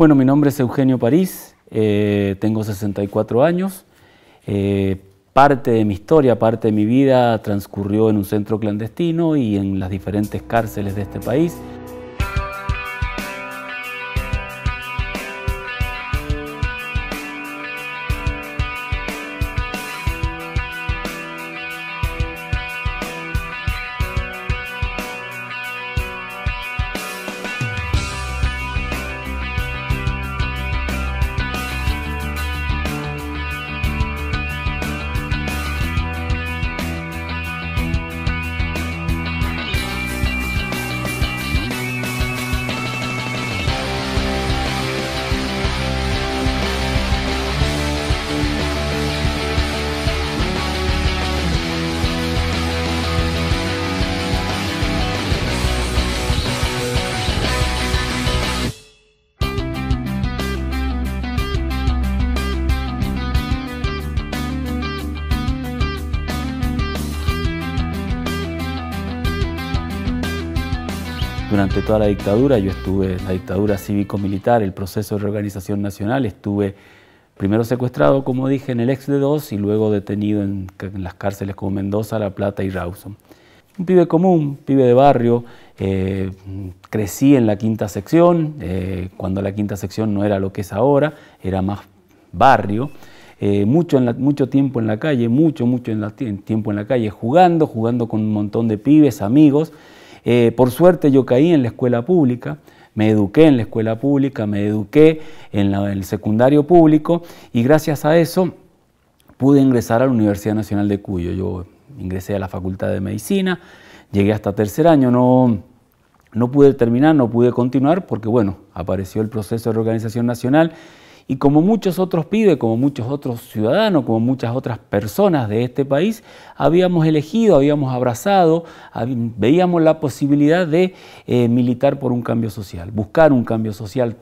Bueno, mi nombre es Eugenio París, eh, tengo 64 años. Eh, parte de mi historia, parte de mi vida transcurrió en un centro clandestino y en las diferentes cárceles de este país. a la dictadura, yo estuve en la dictadura cívico-militar, el proceso de reorganización nacional, estuve primero secuestrado, como dije, en el ex de 2 y luego detenido en, las cárceles como Mendoza, La Plata y Rawson. Un pibe común, pibe de barrio, eh, crecí en la quinta sección, eh, cuando la quinta sección no era lo que es ahora, era más barrio. Eh, mucho, mucho tiempo en la calle, mucho, mucho en tiempo en la calle, jugando, jugando con un montón de pibes, amigos. Eh, por suerte yo caí en la escuela pública, me eduqué en la escuela pública, me eduqué en, el secundario público y gracias a eso pude ingresar a la Universidad Nacional de Cuyo. Yo ingresé a la Facultad de Medicina, llegué hasta tercer año, no, no pude terminar, no pude continuar porque, bueno, apareció el proceso de reorganización nacional y como muchos otros pibes, como muchos otros ciudadanos, como muchas otras personas de este país, habíamos elegido, habíamos abrazado, veíamos la posibilidad de eh, militar por un cambio social, buscar un cambio social,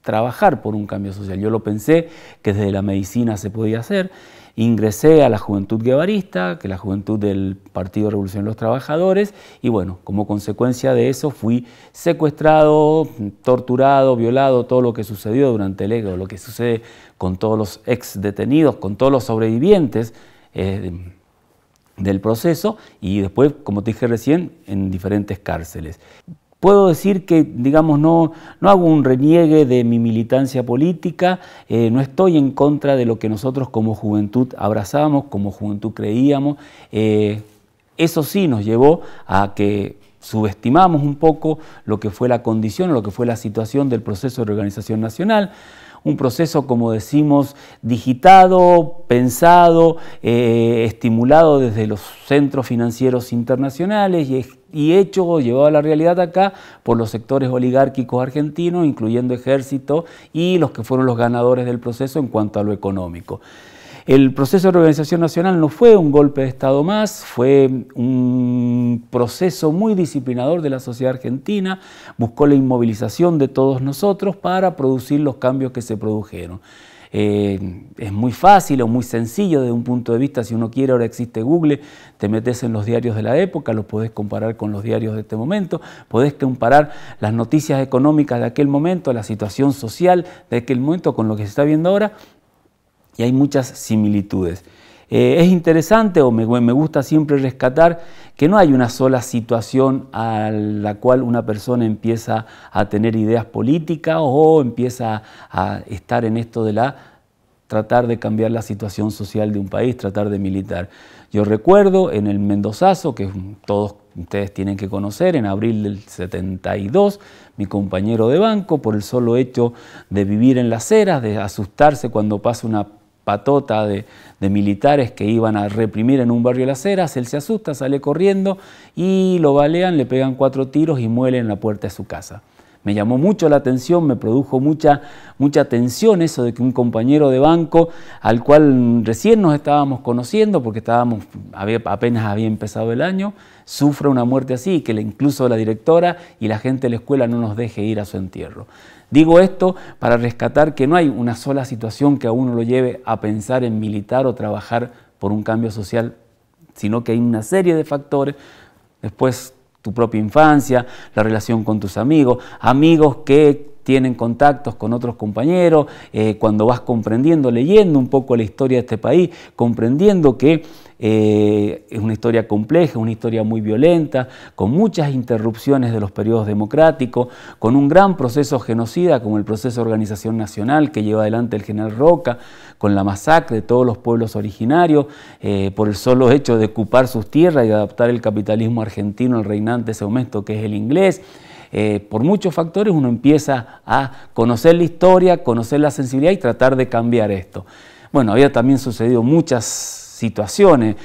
trabajar por un cambio social. Yo lo pensé que desde la medicina se podía hacer ingresé a la Juventud Guevarista, que es la Juventud del Partido Revolución de los Trabajadores, y bueno, como consecuencia de eso fui secuestrado, torturado, violado, todo lo que sucedió durante el EGO, lo que sucede con todos los ex detenidos, con todos los sobrevivientes. Eh, del proceso y después, como te dije recién, en diferentes cárceles. Puedo decir que, digamos, no, no hago un reniegue de mi militancia política, eh, no estoy en contra de lo que nosotros como juventud abrazamos, como juventud creíamos. Eh, eso sí nos llevó a que subestimamos un poco lo que fue la condición, lo que fue la situación del proceso de organización nacional un proceso, como decimos, digitado, pensado, eh, estimulado desde los centros financieros internacionales y y hecho o llevado a la realidad acá por los sectores oligárquicos argentinos, incluyendo ejército y los que fueron los ganadores del proceso en cuanto a lo económico. El proceso de reorganización nacional no fue un golpe de Estado más, fue un proceso muy disciplinador de la sociedad argentina, buscó la inmovilización de todos nosotros para producir los cambios que se produjeron. Eh, es muy fácil o muy sencillo desde un punto de vista, si uno quiere, ahora existe Google, te metes en los diarios de la época, los podés comparar con los diarios de este momento, podés comparar las noticias económicas de aquel momento, la situación social de aquel momento con lo que se está viendo ahora, y hay muchas similitudes. Eh, es interesante o me, me, gusta siempre rescatar que no hay una sola situación a la cual una persona empieza a tener ideas políticas o empieza a estar en esto de la tratar de cambiar la situación social de un país, tratar de militar. Yo recuerdo en el Mendozazo, que todos ustedes tienen que conocer, en abril del 72, mi compañero de banco, por el solo hecho de vivir en las eras, de asustarse cuando pasa una patota de, militares que iban a reprimir en un barrio de las Heras, él se asusta, sale corriendo y lo balean, le pegan cuatro tiros y en la puerta de su casa. Me llamó mucho la atención, me produjo mucha, mucha tensión eso de que un compañero de banco al cual recién nos estábamos conociendo, porque estábamos, apenas había empezado el año, sufra una muerte así, que incluso la directora y la gente de la escuela no nos deje ir a su entierro. Digo esto para rescatar que no hay una sola situación que a uno lo lleve a pensar en militar o trabajar por un cambio social, sino que hay una serie de factores. Después tu propia infancia, la relación con tus amigos, amigos que tienen contactos con otros compañeros, eh, cuando vas comprendiendo, leyendo un poco la historia de este país, comprendiendo que eh, es una historia compleja, una historia muy violenta, con muchas interrupciones de los periodos democráticos, con un gran proceso genocida como el proceso de organización nacional que lleva adelante el general Roca, con la masacre de todos los pueblos originarios eh, por el solo hecho de ocupar sus tierras y adaptar el capitalismo argentino al reinante ese momento que es el inglés. Eh, por muchos factores uno empieza a conocer la historia, conocer la sensibilidad y tratar de cambiar esto. Bueno, había también sucedido muchas situaciones,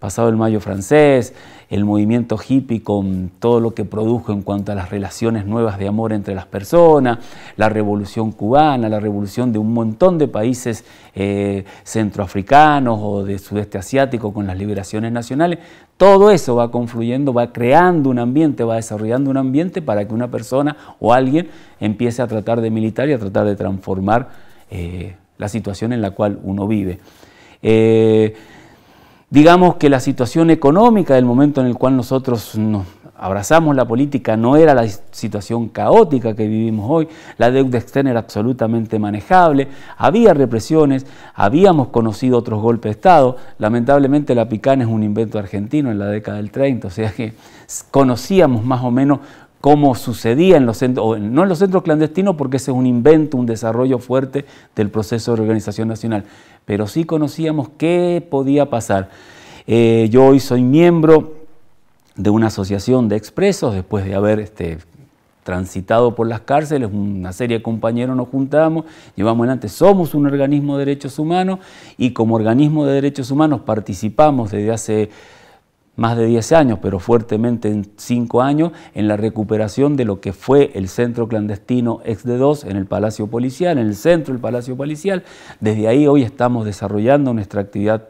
pasado el Mayo francés, el movimiento hippie con todo lo que produjo en cuanto a las relaciones nuevas de amor entre las personas, la revolución cubana, la revolución de un montón de países eh, centroafricanos o de sudeste asiático con las liberaciones nacionales, todo eso va confluyendo, va creando un ambiente, va desarrollando un ambiente para que una persona o alguien empiece a tratar de militar y a tratar de transformar eh, la situación en la cual uno vive. Eh, digamos que la situación económica del momento en el cual nosotros nos abrazamos la política no era la situación caótica que vivimos hoy, la deuda externa era absolutamente manejable, había represiones, habíamos conocido otros golpes de Estado, lamentablemente la picana es un invento argentino en la década del 30, o sea que conocíamos más o menos cómo sucedía en los centros, no en los centros clandestinos porque ese es un invento, un desarrollo fuerte del proceso de organización nacional, pero sí conocíamos qué podía pasar. Eh, yo hoy soy miembro de una asociación de expresos, después de haber este, transitado por las cárceles, una serie de compañeros nos juntamos, llevamos adelante, somos un organismo de derechos humanos y como organismo de derechos humanos participamos desde hace más de 10 años, pero fuertemente en 5 años, en la recuperación de lo que fue el centro clandestino ex de 2 en el Palacio Policial, en el centro del Palacio Policial. Desde ahí hoy estamos desarrollando nuestra actividad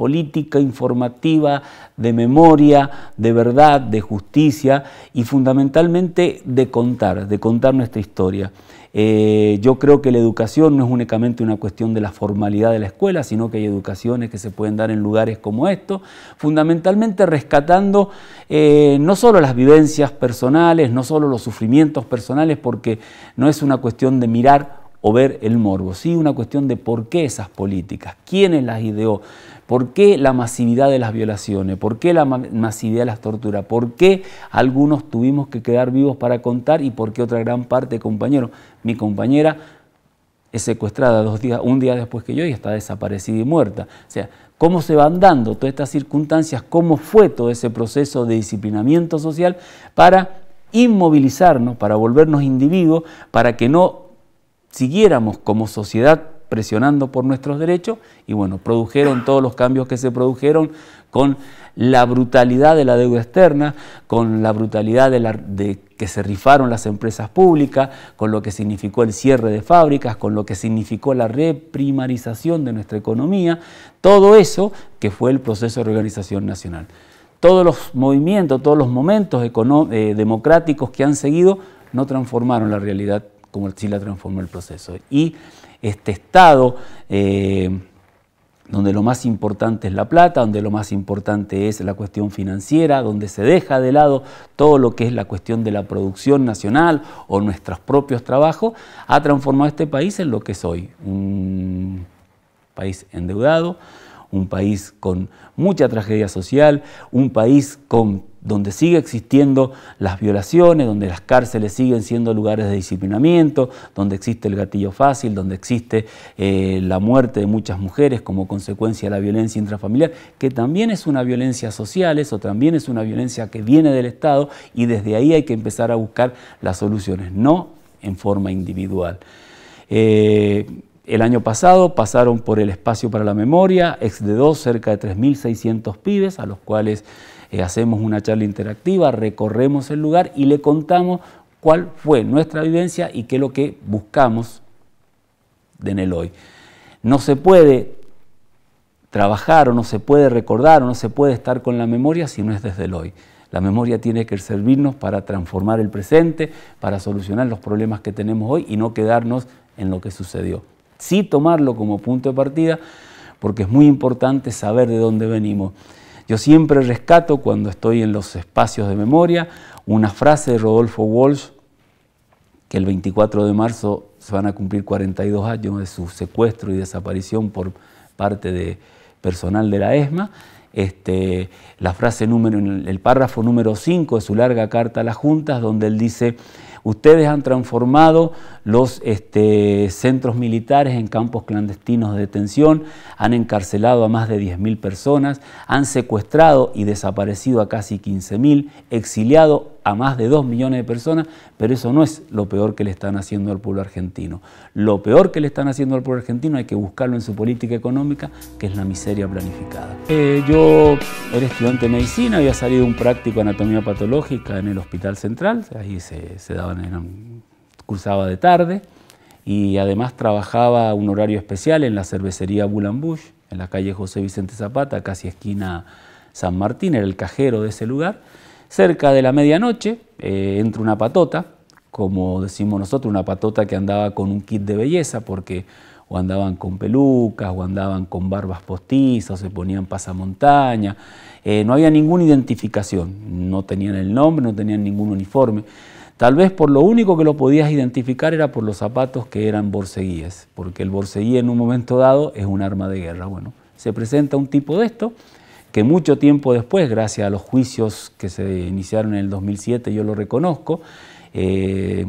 política informativa, de memoria, de verdad, de justicia y fundamentalmente de contar, de contar nuestra historia. Eh, yo creo que la educación no es únicamente una cuestión de la formalidad de la escuela, sino que hay educaciones que se pueden dar en lugares como estos, fundamentalmente rescatando eh, no solo las vivencias personales, no solo los sufrimientos personales, porque no es una cuestión de mirar o ver el morbo, sí una cuestión de por qué esas políticas, quiénes las ideó, ¿Por qué la masividad de las violaciones? ¿Por qué la masividad de las torturas? ¿Por qué algunos tuvimos que quedar vivos para contar y por qué otra gran parte, compañero? Mi compañera es secuestrada dos días, un día después que yo y está desaparecida y muerta. O sea, cómo se van dando todas estas circunstancias, cómo fue todo ese proceso de disciplinamiento social para inmovilizarnos, para volvernos individuos, para que no siguiéramos como sociedad presionando por nuestros derechos y bueno, produjeron todos los cambios que se produjeron con la brutalidad de la deuda externa, con la brutalidad de, que se rifaron las empresas públicas, con lo que significó el cierre de fábricas, con lo que significó la reprimarización de nuestra economía, todo eso que fue el proceso de reorganización nacional. Todos los movimientos, todos los momentos eh, democráticos que han seguido no transformaron la realidad como sí la transformó el proceso. Y este Estado, eh, donde lo más importante es la plata, donde lo más importante es la cuestión financiera, donde se deja de lado todo lo que es la cuestión de la producción nacional o nuestros propios trabajos, ha transformado este país en lo que es hoy, un país endeudado, un país con mucha tragedia social, un país con donde sigue existiendo las violaciones, donde las cárceles siguen siendo lugares de disciplinamiento, donde existe el gatillo fácil, donde existe eh, la muerte de muchas mujeres como consecuencia de la violencia intrafamiliar, que también es una violencia social, eso también es una violencia que viene del Estado y desde ahí hay que empezar a buscar las soluciones, no en forma individual. Eh, el año pasado pasaron por el espacio para la memoria, ex de dos, cerca de 3.600 pibes, a los cuales eh, hacemos una charla interactiva, recorremos el lugar y le contamos cuál fue nuestra vivencia y qué es lo que buscamos en el hoy. No se puede trabajar o no se puede recordar o no se puede estar con la memoria si no es desde el hoy. La memoria tiene que servirnos para transformar el presente, para solucionar los problemas que tenemos hoy y no quedarnos en lo que sucedió. Sí tomarlo como punto de partida porque es muy importante saber de dónde venimos. Yo siempre rescato cuando estoy en los espacios de memoria una frase de Rodolfo Walsh, que el 24 de marzo se van a cumplir 42 años de su secuestro y desaparición por parte de personal de la ESMA. Este, la frase número, el párrafo número 5 de su larga carta a las juntas, donde él dice, Ustedes han transformado los este, centros militares en campos clandestinos de detención, han encarcelado a más de 10.000 personas, han secuestrado y desaparecido a casi 15.000, exiliado a más de 2 millones de personas, pero eso no es lo peor que le están haciendo al pueblo argentino. Lo peor que le están haciendo al pueblo argentino hay que buscarlo en su política económica, que es la miseria planificada. Eh, yo era estudiante de medicina, había salido un práctico de anatomía patológica en el Hospital Central, ahí se daba cruzaba cursaba de tarde y además trabajaba un horario especial en la cervecería Bulambush, en la calle José Vicente Zapata, casi esquina San Martín, era el cajero de ese lugar. Cerca de la medianoche eh, entra una patota, como decimos nosotros, una patota que andaba con un kit de belleza, porque o andaban con pelucas, o andaban con barbas postizas, se ponían pasamontaña. Eh, no había ninguna identificación, no tenían el nombre, no tenían ningún uniforme. Tal vez por lo único que lo podías identificar era por los zapatos que eran borceguíes, porque el borceguí en un momento dado es un arma de guerra. Bueno, se presenta un tipo de esto que mucho tiempo después, gracias a los juicios que se iniciaron en el 2007, yo lo reconozco, eh,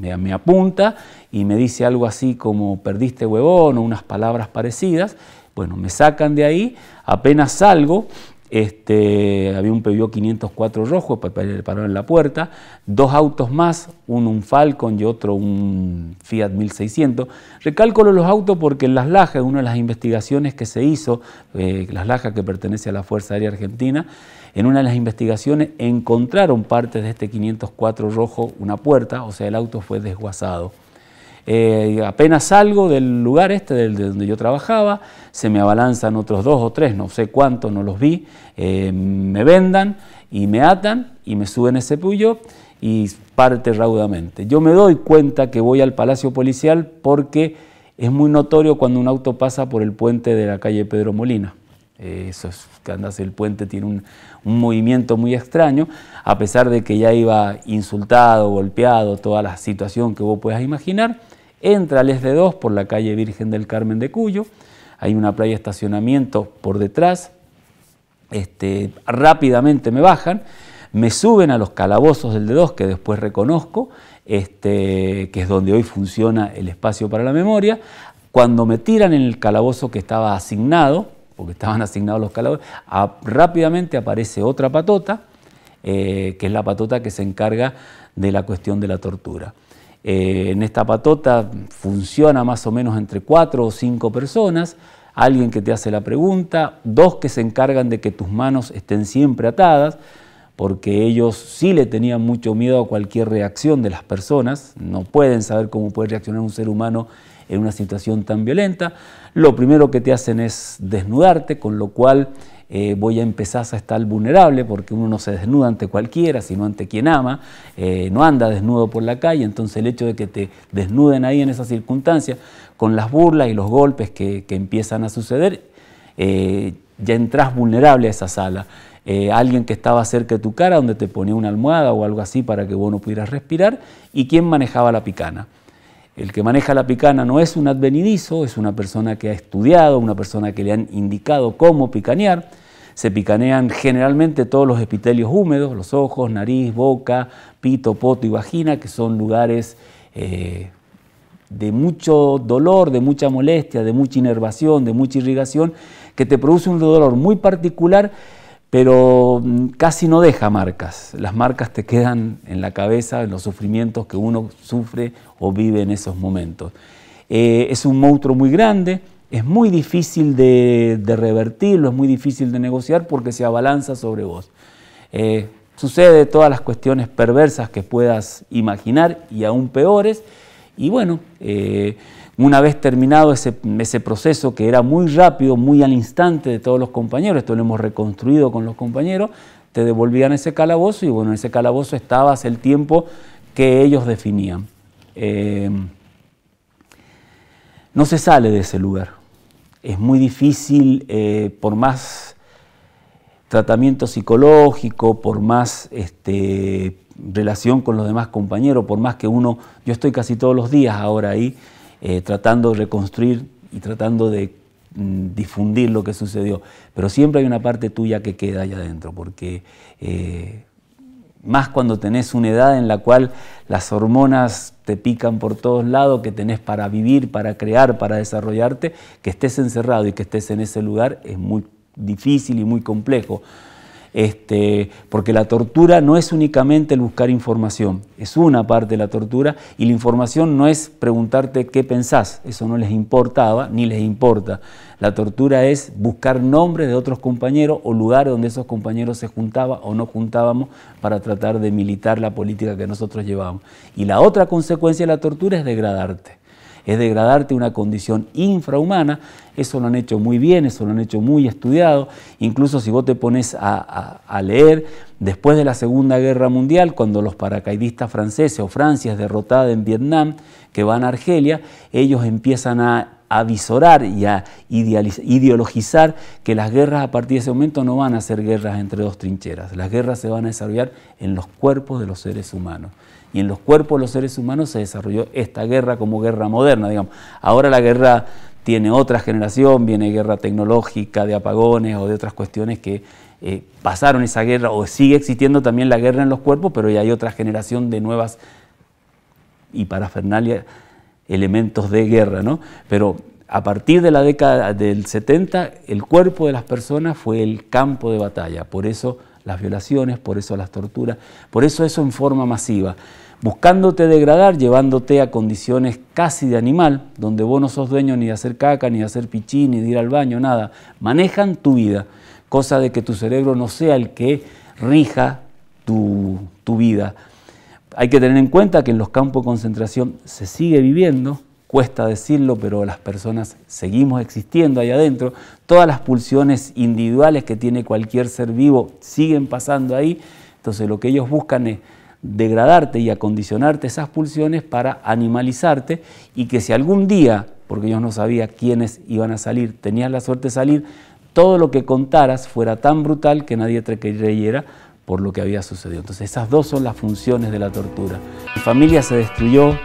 me apunta y me dice algo así como perdiste huevón o unas palabras parecidas. Bueno, me sacan de ahí, apenas salgo, este, había un Peugeot 504 rojo parar en la puerta, dos autos más, uno un Falcon y otro un Fiat 1600. Recálculo los autos porque en Las Lajas, una de las investigaciones que se hizo, eh, Las Lajas que pertenece a la Fuerza Aérea Argentina, en una de las investigaciones encontraron partes de este 504 rojo, una puerta, o sea, el auto fue desguazado. Eh, apenas salgo del lugar este, del, de donde yo trabajaba, se me abalanzan otros dos o tres, no sé cuántos, no los vi, eh, me vendan y me atan y me suben ese puyo y parte raudamente. Yo me doy cuenta que voy al Palacio Policial porque es muy notorio cuando un auto pasa por el puente de la calle Pedro Molina. Eh, eso es, que andas, el puente tiene un, un, movimiento muy extraño, a pesar de que ya iba insultado, golpeado, toda la situación que vos puedas imaginar entra al SD2 por la calle Virgen del Carmen de Cuyo, hay una playa de estacionamiento por detrás, este, rápidamente me bajan, me suben a los calabozos del D2 que después reconozco, este, que es donde hoy funciona el espacio para la memoria, cuando me tiran en el calabozo que estaba asignado, porque estaban asignados los calabozos, rápidamente aparece otra patota, eh, que es la patota que se encarga de la cuestión de la tortura. Eh, en esta patota funciona más o menos entre cuatro o cinco personas, alguien que te hace la pregunta, dos que se encargan de que tus manos estén siempre atadas, porque ellos sí le tenían mucho miedo a cualquier reacción de las personas, no pueden saber cómo puede reaccionar un ser humano en una situación tan violenta. Lo primero que te hacen es desnudarte, con lo cual eh, voy a empezar a estar vulnerable porque uno no se desnuda ante cualquiera, sino ante quien ama, eh, no anda desnudo por la calle, entonces el hecho de que te desnuden ahí en esas circunstancia con las burlas y los golpes que, empiezan a suceder, eh, ya entras vulnerable a esa sala. alguien que estaba cerca de tu cara, donde te ponía una almohada o algo así para que vos no pudieras respirar, y quién manejaba la picana. El que maneja la picana no es un advenidizo, es una persona que ha estudiado, una persona que le han indicado cómo picanear. Se picanean generalmente todos los epitelios húmedos, los ojos, nariz, boca, pito, poto y vagina, que son lugares eh, de mucho dolor, de mucha molestia, de mucha inervación, de mucha irrigación, que te produce un dolor muy particular pero mm, casi no deja marcas. Las marcas te quedan en la cabeza, en los sufrimientos que uno sufre o vive en esos momentos. Eh, es un monstruo muy grande, es muy difícil de, revertirlo, es muy difícil de negociar porque se abalanza sobre vos. Eh, sucede todas las cuestiones perversas que puedas imaginar y aún peores. Y bueno, eh, una vez terminado ese, proceso que era muy rápido, muy al instante de todos los compañeros, esto lo hemos reconstruido con los compañeros, te devolvían ese calabozo y bueno, en ese calabozo estabas el tiempo que ellos definían. Eh, no se sale de ese lugar. Es muy difícil, eh, por más tratamiento psicológico, por más este, relación con los demás compañeros, por más que uno, yo estoy casi todos los días ahora ahí, eh, tratando de reconstruir y tratando de mm, difundir lo que sucedió. Pero siempre hay una parte tuya que queda allá adentro, porque eh, más cuando tenés una edad en la cual las hormonas te pican por todos lados, que tenés para vivir, para crear, para desarrollarte, que estés encerrado y que estés en ese lugar es muy difícil y muy complejo este, porque la tortura no es únicamente el buscar información, es una parte de la tortura y la información no es preguntarte qué pensás, eso no les importaba ni les importa. La tortura es buscar nombres de otros compañeros o lugares donde esos compañeros se juntaban o no juntábamos para tratar de militar la política que nosotros llevábamos. Y la otra consecuencia de la tortura es degradarte es degradarte una condición infrahumana. Eso lo han hecho muy bien, eso lo han hecho muy estudiado. Incluso si vos te pones a leer, después de la Segunda Guerra Mundial, cuando los paracaidistas franceses o Francia es derrotada en Vietnam, que van a Argelia, ellos empiezan a avisorar y a ideologizar que las guerras a partir de ese momento no van a ser guerras entre dos trincheras, las guerras se van a desarrollar en los cuerpos de los seres humanos. Y en los cuerpos de los seres humanos se desarrolló esta guerra como guerra moderna, digamos. Ahora la guerra tiene otra generación, viene guerra tecnológica, de apagones o de otras cuestiones que eh, pasaron esa guerra, o sigue existiendo también la guerra en los cuerpos, pero ya hay otra generación de nuevas y parafernalia elementos de guerra, ¿no? Pero a partir de la década del 70, el cuerpo de las personas fue el campo de batalla. Por eso las violaciones, por eso las torturas, por eso eso en forma masiva. Buscándote degradar, llevándote a condiciones casi de animal, donde vos no sos dueño ni de hacer caca, ni de hacer pichín, ni de ir al baño, nada. Manejan tu vida, cosa de que tu cerebro no sea el que rija tu, tu vida. Hay que tener en cuenta que en los campos de concentración se sigue viviendo, cuesta decirlo, pero las personas seguimos existiendo ahí adentro. Todas las pulsiones individuales que tiene cualquier ser vivo siguen pasando ahí. Entonces lo que ellos buscan es degradarte y acondicionarte esas pulsiones para animalizarte y que si algún día, porque ellos no sabían quiénes iban a salir, tenías la suerte de salir, todo lo que contaras fuera tan brutal que nadie te creyera por lo que había sucedido. Entonces esas dos son las funciones de la tortura. Mi familia se destruyó,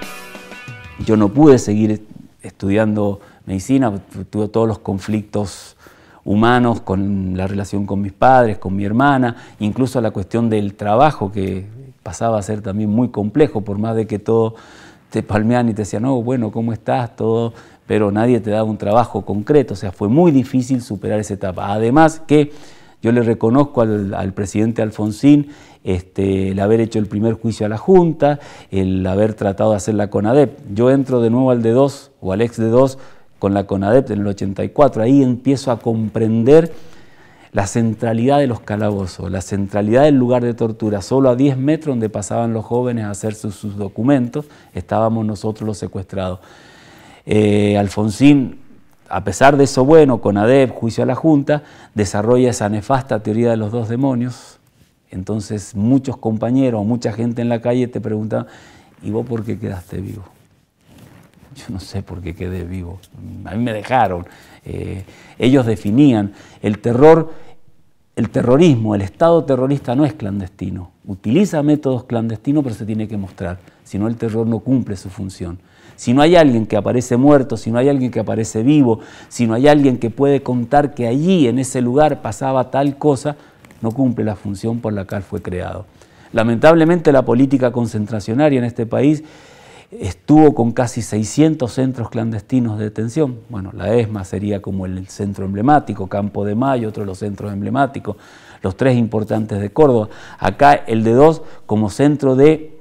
yo no pude seguir estudiando medicina, pues, tuve todos los conflictos humanos con la relación con mis padres, con mi hermana, incluso la cuestión del trabajo que pasaba a ser también muy complejo, por más de que todo te palmean y te decían, no, bueno, ¿cómo estás? Todo, pero nadie te daba un trabajo concreto, o sea, fue muy difícil superar esa etapa. Además que yo le reconozco al, presidente Alfonsín este, el haber hecho el primer juicio a la Junta, el haber tratado de hacer la CONADEP. Yo entro de nuevo al D2 o al ex D2 con la CONADEP en el 84. Ahí empiezo a comprender la centralidad de los calabozos, la centralidad del lugar de tortura, solo a 10 metros donde pasaban los jóvenes a hacer sus, documentos, estábamos nosotros los secuestrados. Eh, Alfonsín a pesar de eso bueno, con Adeb, juicio a la Junta, desarrolla esa nefasta teoría de los dos demonios. Entonces muchos compañeros, mucha gente en la calle te pregunta, ¿y vos por qué quedaste vivo? Yo no sé por qué quedé vivo. A mí me dejaron. Eh, ellos definían el terror, el terrorismo, el Estado terrorista no es clandestino. Utiliza métodos clandestinos, pero se tiene que mostrar. Si no, el terror no cumple su función si no hay alguien que aparece muerto, si no hay alguien que aparece vivo, si no hay alguien que puede contar que allí, en ese lugar, pasaba tal cosa, no cumple la función por la cual fue creado. Lamentablemente la política concentracionaria en este país estuvo con casi 600 centros clandestinos de detención. Bueno, la ESMA sería como el centro emblemático, Campo de Mayo, otro de los centros emblemáticos, los tres importantes de Córdoba. Acá el de dos como centro de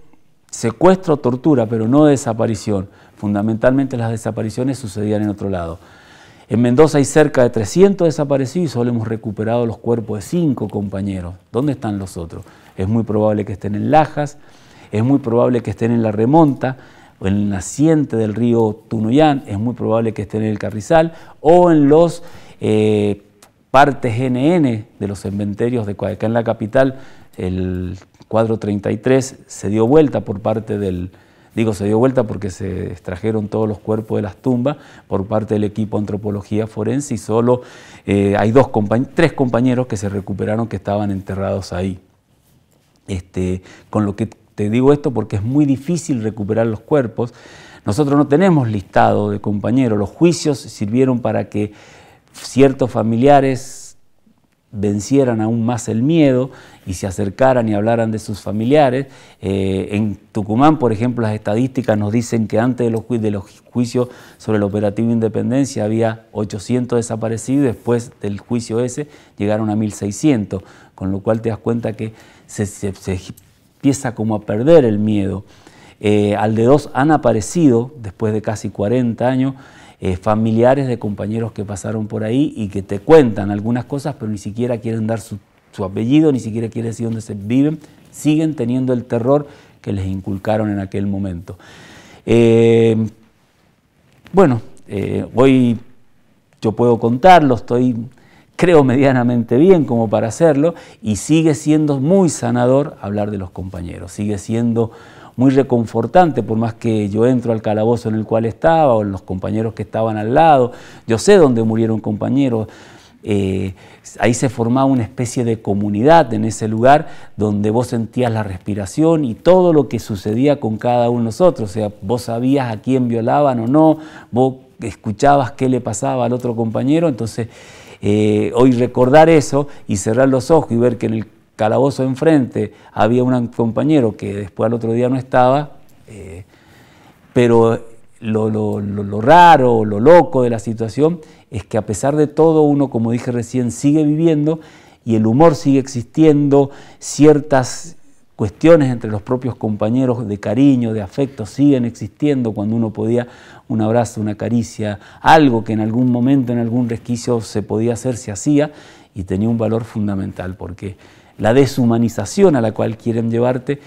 secuestro, tortura, pero no desaparición. Fundamentalmente las desapariciones sucedían en otro lado. En Mendoza hay cerca de 300 desaparecidos y solo hemos recuperado los cuerpos de cinco compañeros. ¿Dónde están los otros? Es muy probable que estén en Lajas, es muy probable que estén en la remonta, o en el naciente del río Tunuyán, es muy probable que estén en el Carrizal o en los eh, partes NN de los cementerios de Acá en la capital, el cuadro 33 se dio vuelta por parte del, Digo, se dio vuelta porque se extrajeron todos los cuerpos de las tumbas por parte del equipo antropología forense y solo eh, hay dos tres compañeros que se recuperaron que estaban enterrados ahí. Este, con lo que te digo esto porque es muy difícil recuperar los cuerpos. Nosotros no tenemos listado de compañeros. Los juicios sirvieron para que ciertos familiares vencieran aún más el miedo y se acercaran y hablaran de sus familiares. Eh, en Tucumán, por ejemplo, las estadísticas nos dicen que antes de los, juicios sobre el operativo Independencia había 800 desaparecidos, después del juicio ese llegaron a 1.600, con lo cual te das cuenta que se, empieza como a perder el miedo. Eh, al de dos han aparecido, después de casi 40 años, eh, familiares de compañeros que pasaron por ahí y que te cuentan algunas cosas, pero ni siquiera quieren dar su, apellido, ni siquiera quieren decir dónde se viven, siguen teniendo el terror que les inculcaron en aquel momento. Eh, bueno, eh, hoy yo puedo contarlo, estoy creo medianamente bien como para hacerlo y sigue siendo muy sanador hablar de los compañeros, sigue siendo muy reconfortante, por más que yo entro al calabozo en el cual estaba o los compañeros que estaban al lado, yo sé dónde murieron compañeros. Eh, ahí se formaba una especie de comunidad en ese lugar donde vos sentías la respiración y todo lo que sucedía con cada uno de nosotros. O sea, vos sabías a quién violaban o no, vos escuchabas qué le pasaba al otro compañero. Entonces, eh, hoy recordar eso y cerrar los ojos y ver que en el calabozo enfrente había un compañero que después al otro día no estaba, eh, pero lo, lo, raro, lo loco de la situación es que a pesar de todo uno, como dije recién, sigue viviendo y el humor sigue existiendo, ciertas cuestiones entre los propios compañeros de cariño, de afecto, siguen existiendo cuando uno podía un abrazo, una caricia, algo que en algún momento, en algún resquicio se podía hacer, se hacía, y tenía un valor fundamental, porque la deshumanización a la cual quieren llevarte,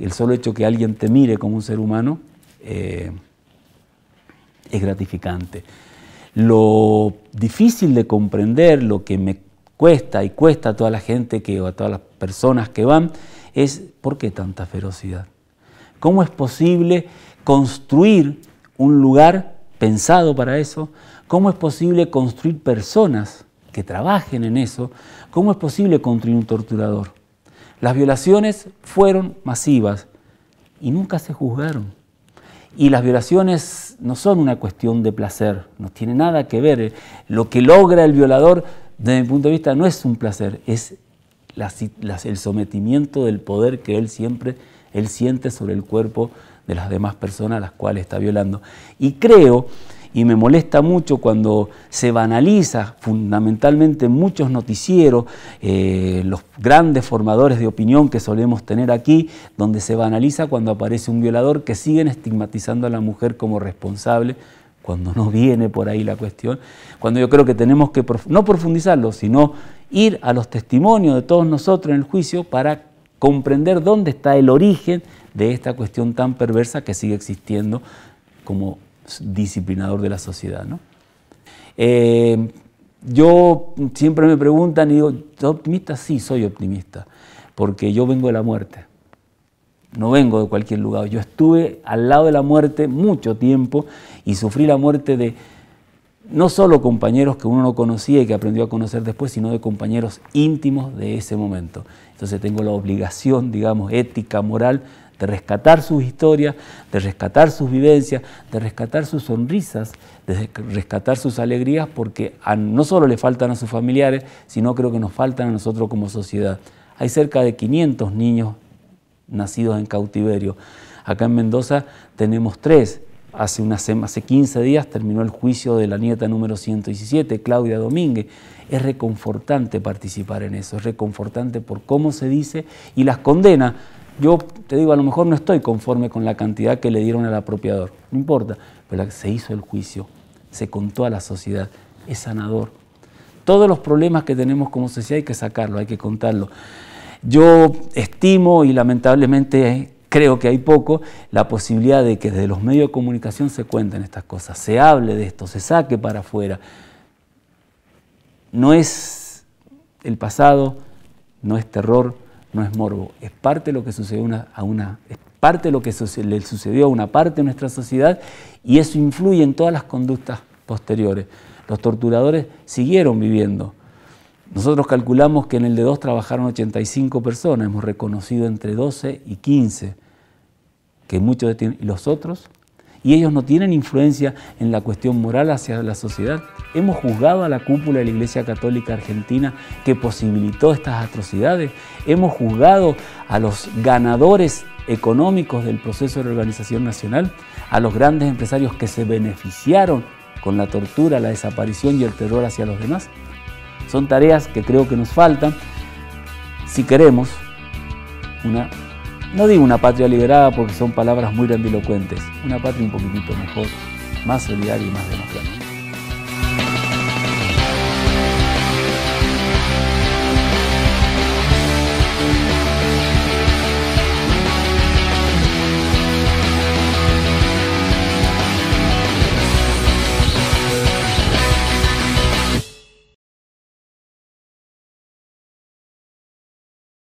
el solo hecho que alguien te mire como un ser humano, eh, es gratificante. Lo difícil de comprender, lo que me cuesta y cuesta a toda la gente que, o a todas las personas que van, es ¿por qué tanta ferocidad? ¿Cómo es posible construir un lugar pensado para eso? ¿Cómo es posible construir personas que trabajen en eso, ¿cómo es posible contra un torturador? Las violaciones fueron masivas y nunca se juzgaron. Y las violaciones no son una cuestión de placer, no tiene nada que ver. ¿eh? Lo que logra el violador, desde mi punto de vista, no es un placer, es el sometimiento del poder que él siempre él siente sobre el cuerpo de las demás personas a las cuales está violando. Y creo y me molesta mucho cuando se banaliza fundamentalmente muchos noticieros, eh, los grandes formadores de opinión que solemos tener aquí, donde se banaliza cuando aparece un violador que siguen estigmatizando a la mujer como responsable cuando no viene por ahí la cuestión, cuando yo creo que tenemos que no profundizarlo, sino ir a los testimonios de todos nosotros en el juicio para comprender dónde está el origen de esta cuestión tan perversa que sigue existiendo como disciplinador de la sociedad. ¿no? Eh, yo siempre me preguntan y digo, ¿soy optimista? Sí, soy optimista, porque yo vengo de la muerte, no vengo de cualquier lugar. Yo estuve al lado de la muerte mucho tiempo y sufrí la muerte de no solo compañeros que uno no conocía y que aprendió a conocer después, sino de compañeros íntimos de ese momento. Entonces tengo la obligación, digamos, ética, moral, de rescatar sus historias, de rescatar sus vivencias, de rescatar sus sonrisas, de rescatar sus alegrías, porque no solo le faltan a sus familiares, sino creo que nos faltan a nosotros como sociedad. Hay cerca de 500 niños nacidos en cautiverio. Acá en Mendoza tenemos tres. Hace, hace 15 días terminó el juicio de la nieta número 117, Claudia Domínguez. Es reconfortante participar en eso, es reconfortante por cómo se dice y las condena yo te digo, a lo mejor no estoy conforme con la cantidad que le dieron al apropiador, no importa, pero se hizo el juicio, se contó a la sociedad, es sanador. Todos los problemas que tenemos como sociedad hay que sacarlo, hay que contarlo. Yo estimo y lamentablemente creo que hay poco, la posibilidad de que desde los medios de comunicación se cuenten estas cosas, se hable de esto, se saque para afuera. No es el pasado, no es terror, no es morbo, es parte de lo que sucedió a una, es parte de lo que le sucedió a una parte de nuestra sociedad y eso influye en todas las conductas posteriores. Los torturadores siguieron viviendo. Nosotros calculamos que en el de 2 trabajaron 85 personas, hemos reconocido entre 12 y 15, que muchos de y los otros y ellos no tienen influencia en la cuestión moral hacia la sociedad. Hemos juzgado a la cúpula de la Iglesia Católica Argentina que posibilitó estas atrocidades. Hemos juzgado a los ganadores económicos del proceso de reorganización nacional, a los grandes empresarios que se beneficiaron con la tortura, la desaparición y el terror hacia los demás. Son tareas que creo que nos faltan si queremos una no digo una patria liberada porque son palabras muy grandilocuentes, una patria un poquitito mejor, más solidaria y más democrática.